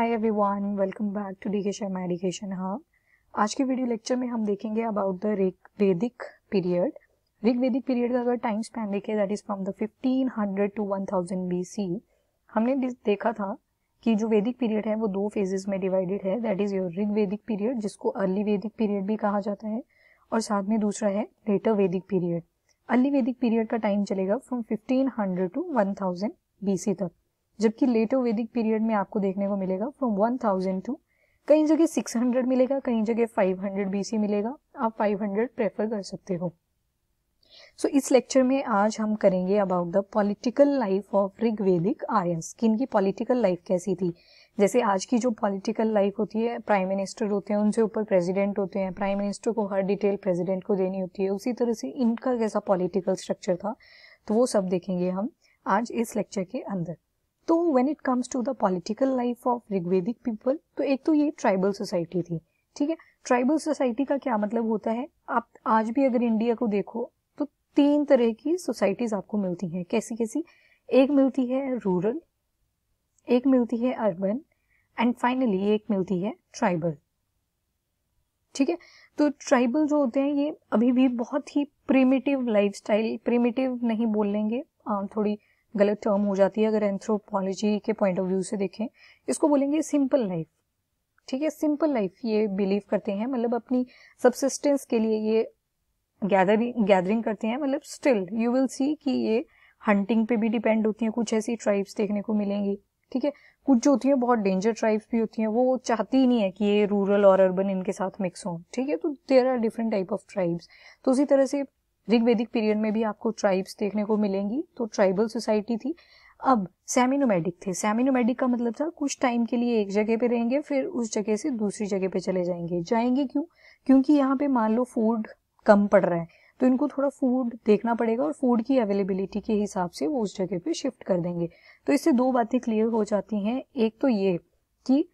Hi everyone welcome back to D K Sharma education hub आज के video lecture में हम देखेंगे अबाउट द रिक वैदिक पीरियड रिक वैदिक पीरियड का अगर टाइम स्पैन देखें that is from the 1500 to 1000 BC हमने देखा था कि जो वैदिक पीरियड है वो दो फेजेस में डिवाइडेड है दैट इज योर ऋग वैदिक पीरियड जिसको अर्ली वैदिक पीरियड भी कहा जाता है और साथ में दूसरा है later Vedic period early Vedic period का टाइम चलेगा फ्रॉम 1500 टू वन थाउजेंड तक जबकि लेटर वैदिक पीरियड में आपको देखने को मिलेगा फ्रॉम वन थाउजेंड टू कहीं जगह सिक्स हंड्रेड मिलेगा कहीं जगह फाइव हंड्रेड बी सी मिलेगा आप फाइव हंड्रेड प्रेफर कर सकते हो सो so, इस लेक्चर में आज हम करेंगे about the political life of Rig Vedic Aryas कि इनकी पॉलिटिकल लाइफ कैसी थी जैसे आज की जो पॉलिटिकल लाइफ होती है प्राइम मिनिस्टर होते हैं उनसे ऊपर प्रेसिडेंट होते हैं प्राइम मिनिस्टर को हर डिटेल प्रेसिडेंट को देनी होती है उसी तरह से इनका कैसा पॉलिटिकल स्ट्रक्चर था तो वो सब देखेंगे हम आज इस लेक्चर के अंदर तो when it comes to the political life of Rigvedic people तो एक तो ये ट्राइबल सोसाइटी थी ठीक है ट्राइबल सोसाइटी का क्या मतलब होता है आप आज भी अगर इंडिया को देखो तो तीन तरह की सोसाइटीज आपको मिलती हैं कैसी कैसी एक मिलती है रूरल एक मिलती है अर्बन एंड फाइनली एक मिलती है ट्राइबल ठीक है तो ट्राइबल जो होते हैं ये अभी भी बहुत ही प्रिमिटिव लाइफस्टाइल प्रिमिटिव नहीं बोल लेंगे थोड़ी गलत टर्म हो जाती है अगर एंथ्रोपोलॉजी के पॉइंट ऑफ व्यू से देखें इसको बोलेंगे सिंपल लाइफ ठीक है सिंपल लाइफ ये बिलीव करते हैं मतलब अपनी सबसिस्टेंस के लिए ये गैदरिंग गैदरिंग करते हैं मतलब स्टिल यू विल सी कि ये हंटिंग पे भी डिपेंड होती हैं कुछ ऐसी ट्राइब्स देखने को मिलेंगी ठीक है कुछ जो होती हैं बहुत डेंजर ट्राइब्स भी होती हैं वो चाहती नहीं है कि ये रूरल और अर्बन इनके साथ मिक्स हों ठीक है तो there are different type of tribes तो उसी तरह से ऋग्वेदिक पीरियड में भी आपको ट्राइब्स देखने को मिलेंगी तो ट्राइबल सोसाइटी थी अब सेमिनोमेडिक थे सेमिनोमेडिक का मतलब था कुछ टाइम के लिए एक जगह पे रहेंगे फिर उस जगह से दूसरी जगह पे चले जाएंगे जाएंगे क्यों क्योंकि यहाँ पे मान लो फूड कम पड़ रहा है तो इनको थोड़ा फूड देखना पड़ेगा और फूड की अवेलेबिलिटी के हिसाब से वो उस जगह पे शिफ्ट कर देंगे तो इससे दो बातें क्लियर हो जाती हैं एक तो ये कि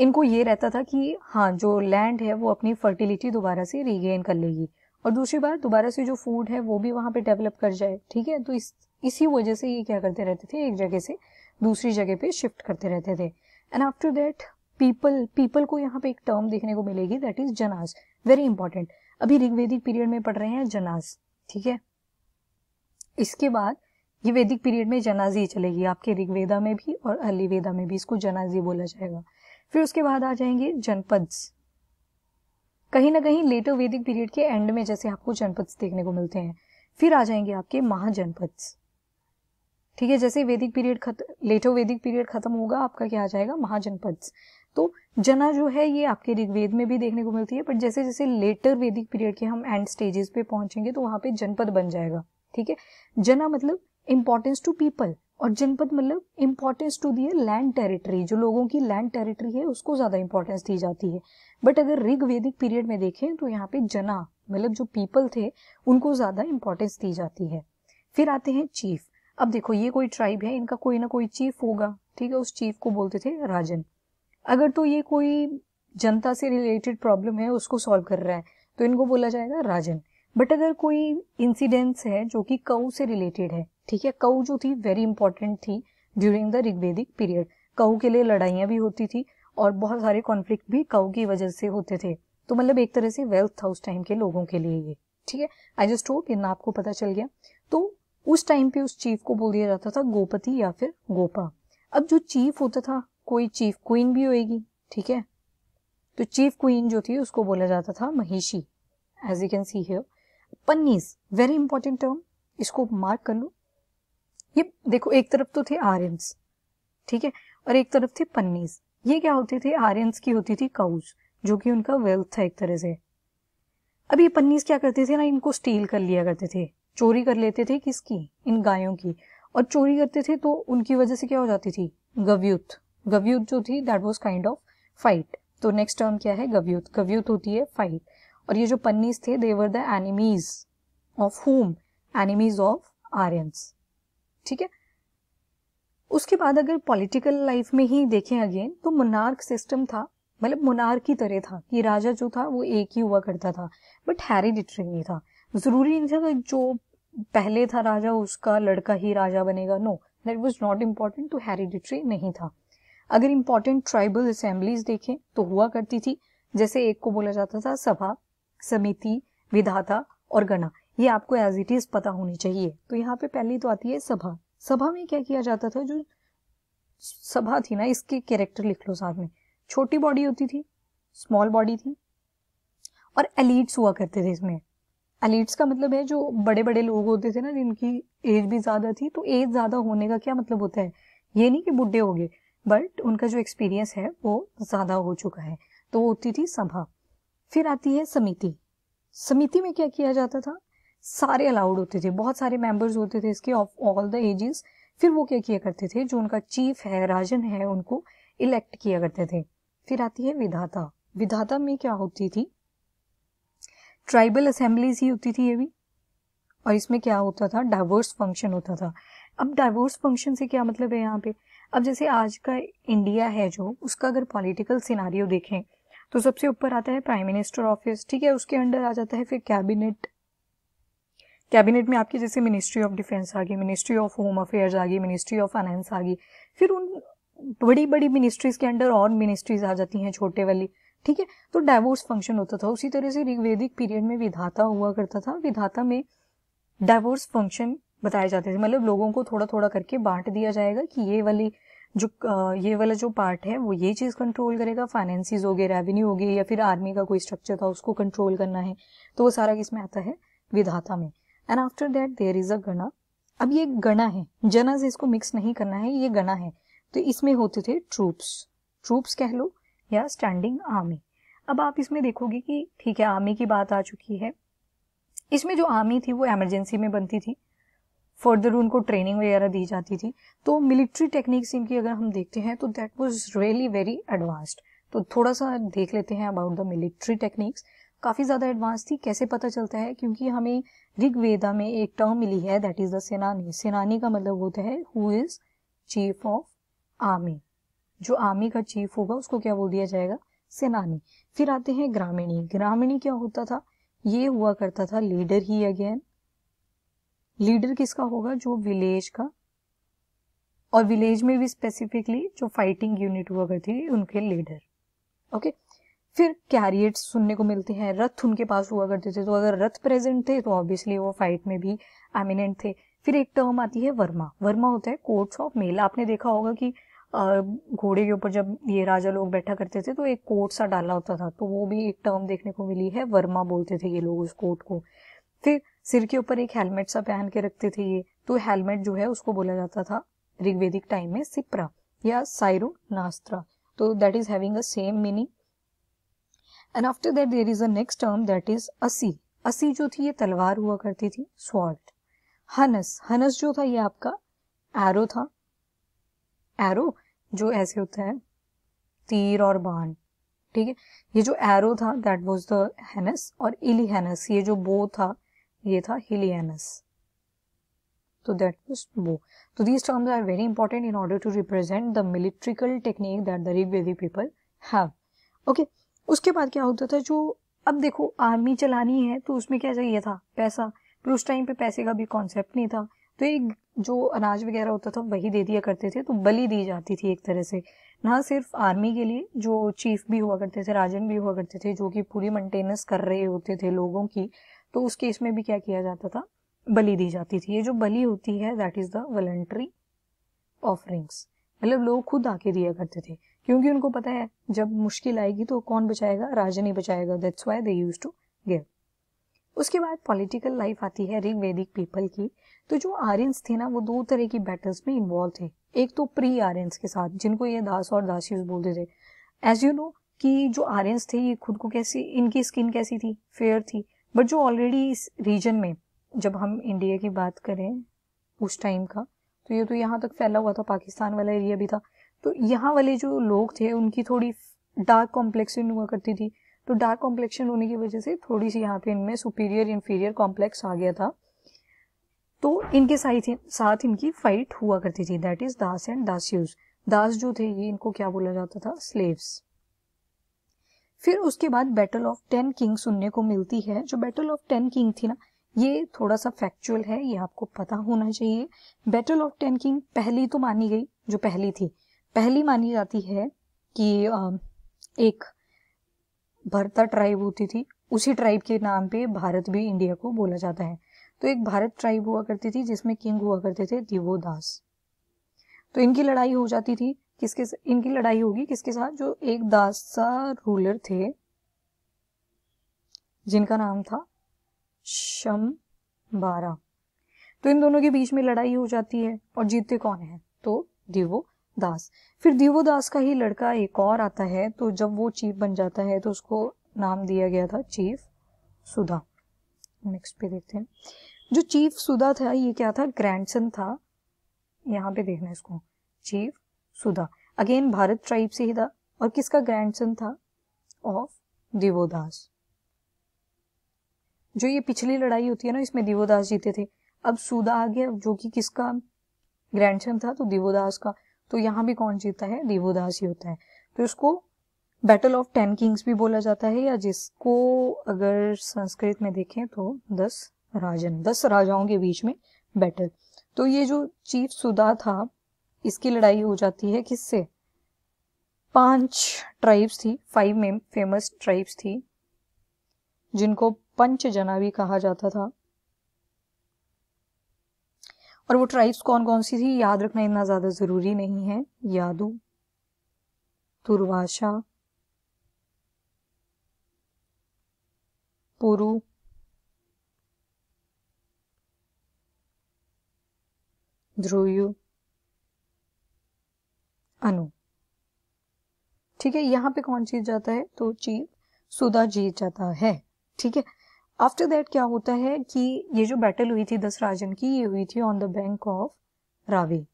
इनको ये रहता था कि हाँ जो लैंड है वो अपनी फर्टिलिटी दोबारा से रिगेन कर लेगी और दूसरी बार दोबारा से जो फूड है वो भी वहाँ पे डेवलप कर जाए ठीक है तो इस इसी वजह से ये क्या करते रहते थे एक जगह से दूसरी जगह पे शिफ्ट करते रहते थे and after that people people को यहाँ पे एक टर्म देखने को मिलेगी that is janas very important अभी ऋग्वेदिक पीरियड में पढ़ रहे हैं जनाज ठीक है इसके बाद ये वैदिक पीरियड में जनाजी चलेगी आपके ऋग्वेदा में भी और अलीवेदा में भी इसको जनाजी बोला जाएगा फिर उसके बाद आ जाएंगे जनपद कहीं ना कहीं लेटर वैदिक पीरियड के एंड में जैसे आपको जनपद देखने को मिलते हैं फिर आ जाएंगे आपके महाजनपद ठीक है जैसे वैदिक पीरियड खत्म लेटर वैदिक पीरियड खत्म होगा आपका क्या आ जाएगा महाजनपद तो जना जो है ये आपके ऋग्वेद में भी देखने को मिलती है बट जैसे जैसे लेटर वैदिक पीरियड के हम एंड स्टेजेस पे पहुंचेंगे तो वहां पे जनपद बन जाएगा ठीक है जना मतलब इंपॉर्टेंस टू पीपल और जनपद मतलब importance to the land territory जो लोगों की लैंड टेरिटरी है उसको ज़्यादा इम्पोर्टेंस दी जाती है बट अगर ऋग वैदिक पीरियड में देखें तो यहाँ पे जना मतलब जो पीपल थे उनको ज़्यादा इम्पोर्टेंस दी जाती है फिर आते हैं चीफ अब देखो ये कोई ट्राइब है इनका कोई ना कोई चीफ होगा ठीक है उस चीफ को बोलते थे राजन अगर तो ये कोई जनता से रिलेटेड प्रॉब्लम है उसको सॉल्व कर रहा है तो इनको बोला जाएगा राजन बट अगर कोई इंसिडेंट्स है जो कि कऊ से रिलेटेड है ठीक है कऊ जो थी वेरी इंपॉर्टेंट थी during the Rigvedic period cow के लिए लड़ाइयाँ भी होती थी और बहुत सारे कॉन्फ्लिक्ट भी कऊ की वजह से होते थे तो मतलब एक तरह से वेल्थ था उस टाइम के लोगों के लिए ये ठीक है आई जस्ट होप इन आपको पता चल गया तो उस टाइम पे उस चीफ को बोल दिया जाता था गोपति या फिर गोपा अब जो चीफ होता था कोई चीफ क्वीन भी होगी ठीक है तो चीफ क्वीन जो थी उसको बोला जाता था महिषी as you can see here Panis very important term इसको मार्क कर लो ये देखो एक तरफ तो थे आर्यंस ठीक है और एक तरफ थे पन्नीस ये क्या होते थे आर्यंस की होती थी काउज जो कि उनका वेल्थ था एक तरह से अब ये पन्नीस क्या करते थे ना इनको स्टील कर लिया करते थे चोरी कर लेते थे किसकी इन गायों की और चोरी करते थे तो उनकी वजह से क्या हो जाती थी गव्युत गव्युत जो थी that was kind of fight तो नेक्स्ट टर्म क्या है गव्युत गव्युत होती है फाइट और ये जो पन्नीस थे they were the enemies of home enemies of Aryans ठीक है उसके बाद अगर पॉलिटिकल लाइफ में ही देखें अगेन तो मुनार्क सिस्टम था मतलब मुनार की तरह था कि राजा जो था वो एक ही हुआ करता था बट हेरिडिटरी नहीं था जरूरी नहीं था कि जो पहले था राजा उसका लड़का ही राजा बनेगा no that was not important तो हेरिडिटरी नहीं था अगर इम्पॉर्टेंट ट्राइबल असेंबलीज देखें तो हुआ करती थी जैसे एक को बोला जाता था सभा समिति विधाता और गणा ये आपको एज इट इज पता होनी चाहिए तो यहाँ पे पहली तो आती है सभा सभा में क्या किया जाता था जो सभा थी ना इसके कैरेक्टर लिख लो साथ में छोटी बॉडी होती थी स्मॉल बॉडी थी और एलिट्स हुआ करते थे इसमें एलिट्स का मतलब है जो बड़े बड़े लोग होते थे ना जिनकी एज भी ज्यादा थी तो एज ज्यादा होने का क्या मतलब होता है ये नहीं कि बुढ़े हो गए बट उनका जो एक्सपीरियंस है वो ज्यादा हो चुका है तो होती थी सभा फिर आती है समिति समिति में क्या किया जाता था सारे अलाउड होते थे बहुत सारे मेंबर्स होते थे इसके ऑफ ऑल द एजेस फिर वो क्या किया करते थे जो उनका चीफ है राजन है उनको इलेक्ट किया करते थे फिर आती है विधाता विधाता में क्या होती थी ट्राइबल असेंबलीज ही होती थी ये भी और इसमें क्या होता था डाइवोर्स फंक्शन होता था अब डाइवोर्स फंक्शन से क्या मतलब है यहाँ पे अब जैसे आज का इंडिया है जो उसका अगर पॉलिटिकल सिनारियो देखें तो सबसे ऊपर आता है प्राइम मिनिस्टर ऑफिस ठीक है उसके अंडर आ जाता है फिर कैबिनेट कैबिनेट में आपकी जैसे मिनिस्ट्री ऑफ डिफेंस आ गई मिनिस्ट्री ऑफ होम अफेयर्स आ गई मिनिस्ट्री ऑफ फाइनेंस आ गई फिर उन बड़ी बड़ी मिनिस्ट्रीज के अंडर और मिनिस्ट्रीज आ जाती हैं छोटे वाली ठीक है तो डाइवोर्स फंक्शन होता था उसी तरह से ऋग्वेदिक पीरियड में विधाता हुआ करता था विधाता में डाइवोर्स फंक्शन बताए जाते थे मतलब लोगों को थोड़ा थोड़ा करके बांट दिया जाएगा कि ये वाली जो ये वाला जो पार्ट है वो ये चीज़ कंट्रोल करेगा फाइनेंसिस हो गए रेवेन्यू हो गए या फिर आर्मी का कोई स्ट्रक्चर था उसको कंट्रोल करना है तो वो सारा किसमें आता है विधाता में and after that there is a gana अब ये गणा है जना से इसको मिक्स नहीं करना है ये गणा है तो इसमें होते थे ट्रूप्स ट्रूप्स कह लो या स्टैंडिंग आर्मी अब आप इसमें देखोगे कि ठीक है आर्मी की बात आ चुकी है इसमें जो आर्मी थी वो एमरजेंसी में बनती थी फर्दर उनको ट्रेनिंग वगैरह दी जाती थी तो मिलिट्री टेक्निक्स इनकी अगर हम देखते हैं तो that was really very advanced तो थोड़ा सा देख लेते हैं अबाउट द मिलिट्री टेक्निक्स काफ़ी ज़्यादा एडवांस थी कैसे पता चलता है क्योंकि हमें ऋग्वेदा में एक टर्म मिली है दैट इज़ द सेनानी सेनानी का मतलब होता है who is chief of army जो आर्मी का चीफ होगा उसको क्या बोल दिया जाएगा सेनानी फिर आते हैं ग्रामीणी ग्रामीणी क्या होता था ये हुआ करता था लीडर ही अगेन लीडर किसका होगा जो विलेज का और विलेज में भी स्पेसिफिकली जो फाइटिंग यूनिट हुआ करती थी उनके लीडर ओके okay? फिर कैरियट सुनने को मिलते हैं रथ उनके पास हुआ करते थे तो अगर रथ प्रेजेंट थे तो ऑब्वियसली वो फाइट में भी एमिनेंट थे फिर एक टर्म आती है वर्मा वर्मा होता है कोर्ट्स ऑफ मेल आपने देखा होगा कि घोड़े के ऊपर जब ये राजा लोग बैठा करते थे तो एक कोट सा डाला होता था तो वो भी एक टर्म देखने को मिली है वर्मा बोलते थे ये लोग उस कोट को फिर सिर के ऊपर एक हेलमेट सा पहन के रखते थे ये तो हेलमेट जो है उसको बोला जाता था ऋग्वेदिक टाइम में सिप्रा या साइरो नास्त्रा तो that is having a same meaning and after that there is a next term that is असी असी जो थी ये तलवार हुआ करती थी स्वॉर्ड हनस हनस जो था ये आपका एरो था एरो जो ऐसे होता है तीर और बाण ठीक है ये जो एरो था दैट वाज द हेनस और इली हेनस ये जो बो था ये था हिली हेनस तो दैट वाज बो तो these terms are very important in order to represent the military technique that the Rigvedic people have okay उसके बाद क्या होता था जो अब देखो आर्मी चलानी है तो उसमें क्या चाहिए था पैसा पर उस टाइम पे पैसे का भी कॉन्सेप्ट नहीं था तो एक जो अनाज वगैरह होता था वही दे दिया करते थे तो बलि दी जाती थी एक तरह से ना सिर्फ आर्मी के लिए जो चीफ भी हुआ करते थे राजन भी हुआ करते थे जो कि पूरी मेंटेनेंस कर रहे होते थे लोगों की तो उस केस में भी क्या किया जाता था बलि दी जाती थी ये जो बलि होती है that is the voluntary offerings मतलब लोग खुद आके दिया करते थे क्योंकि उनको पता है जब मुश्किल आएगी तो कौन बचाएगा राजा नहीं बचाएगा that's why they used to give उसके बाद पॉलिटिकल लाइफ आती है ऋग वैदिक पीपल की तो जो आर्यस थे ना वो दो तरह की बैटल्स में इन्वॉल्व थे एक तो प्री आर्यस के साथ जिनको ये दास और दासी बोलते थे एज यू नो कि जो आर्यस थे ये खुद को कैसी इनकी स्किन कैसी थी फेयर थी बट जो ऑलरेडी इस रीजन में जब हम इंडिया की बात करें उस टाइम का तो ये तो यहाँ तक फैला हुआ था पाकिस्तान वाला एरिया भी था तो यहाँ वाले जो लोग थे उनकी थोड़ी डार्क कॉम्प्लेक्शन हुआ करती थी तो डार्क कॉम्प्लेक्शन होने की वजह से थोड़ी सी यहाँ पे इनमें सुपीरियर इन्फीरियर कॉम्प्लेक्स आ गया था तो इनके साथ साथ इनकी फाइट हुआ करती थी that is Dasa and Dasyus Dasa जो थे ये इनको क्या बोला जाता था स्लेव्स फिर उसके बाद बैटल ऑफ टेन किंग सुनने को मिलती है जो बैटल ऑफ टेन किंग थी ना ये थोड़ा सा फैक्चुअल है ये आपको पता होना चाहिए बैटल ऑफ टेन किंग पहली तो मानी गई जो पहली थी पहली मानी जाती है कि एक भरता ट्राइब होती थी उसी ट्राइब के नाम पे भारत भी इंडिया को बोला जाता है तो एक भारत ट्राइब हुआ करती थी जिसमें किंग हुआ करते थे दिवो दास तो इनकी लड़ाई हो जाती थी किसके इनकी लड़ाई होगी किसके साथ जो एक दासा रूलर थे जिनका नाम था शम बारा तो इन दोनों के बीच में लड़ाई हो जाती है और जीतते कौन है तो दिवो दास फिर दीवोदास का ही लड़का एक और आता है तो जब वो चीफ बन जाता है तो उसको नाम दिया गया था चीफ सुधा नेक्स्ट पे देखते हैं जो चीफ सुधा था ये क्या था ग्रैंडसन था यहाँ पे देखना इसको chief Sudas again Bharata tribe से ही था और किसका ग्रैंडसन था ऑफ दिवोदास जो ये पिछली लड़ाई होती है ना इसमें दिवोदास जीते थे अब सुधा आ गया जो कि किसका ग्रैंडसन था तो दिवोदास का तो यहाँ भी कौन जीता है देवोदास ही होता है तो इसको बैटल ऑफ टेन किंग्स भी बोला जाता है या जिसको अगर संस्कृत में देखें तो दस राजन दस राजाओं के बीच में बैटल तो ये जो चीफ सुधा था इसकी लड़ाई हो जाती है किससे पांच ट्राइब्स थी फाइव में फेमस ट्राइब्स थी जिनको पंच जना भी कहा जाता था और वो ट्राइब्स कौन कौन सी थी याद रखना इतना ज़्यादा ज़रूरी नहीं है यादू तुर्वाशा पुरु ध्रुयु अनु ठीक है यहां पे कौन जीत जाता है तो चीज सुधा जीत जाता है ठीक है आफ्टर दैट क्या होता है कि ये जो बैटल हुई थी दस राजन की ये हुई थी on the bank of Ravi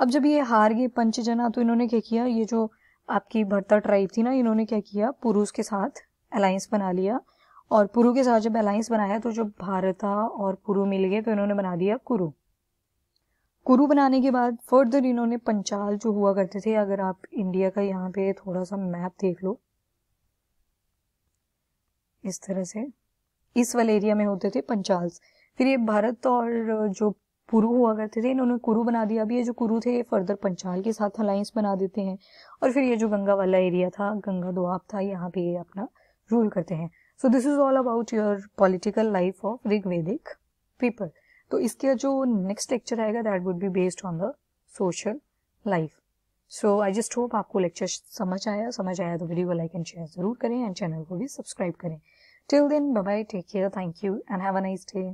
अब जब ये हार गए पंचजना तो इन्होंने क्या किया ये जो आपकी भरता ट्राइब थी ना इन्होंने क्या किया पुरुष के साथ अलायंस बना लिया और पुरु के साथ जब अलायंस बनाया तो जब भारता और पुरु मिल गए तो इन्होंने बना दिया कुरु कुरु बनाने के बाद फर्दर इन्होंने पंचाल जो हुआ करते थे अगर आप इंडिया का यहाँ पे थोड़ा सा मैप देख लो इस तरह से इस वाले एरिया में होते थे पंचाल्स फिर ये भारत और जो पुरु हुआ करते थे इन्होंने कुरु बना दिया अभी ये जो कुरु थे ये फर्दर पंचाल के साथ अलायंस बना देते हैं और फिर ये जो गंगा वाला एरिया था गंगा दोआब था यहाँ पे ये अपना रूल करते हैं so this is all about your political life of Rigvedic people तो इसका जो नेक्स्ट लेक्चर आएगा that would be based on the social life so I just hope आपको लेक्चर समझ आया समझ आया तो वीडियो को लाइक एंड शेयर जरूर करें एंड चैनल को भी सब्सक्राइब करें till then bye bye take care thank you and have a nice day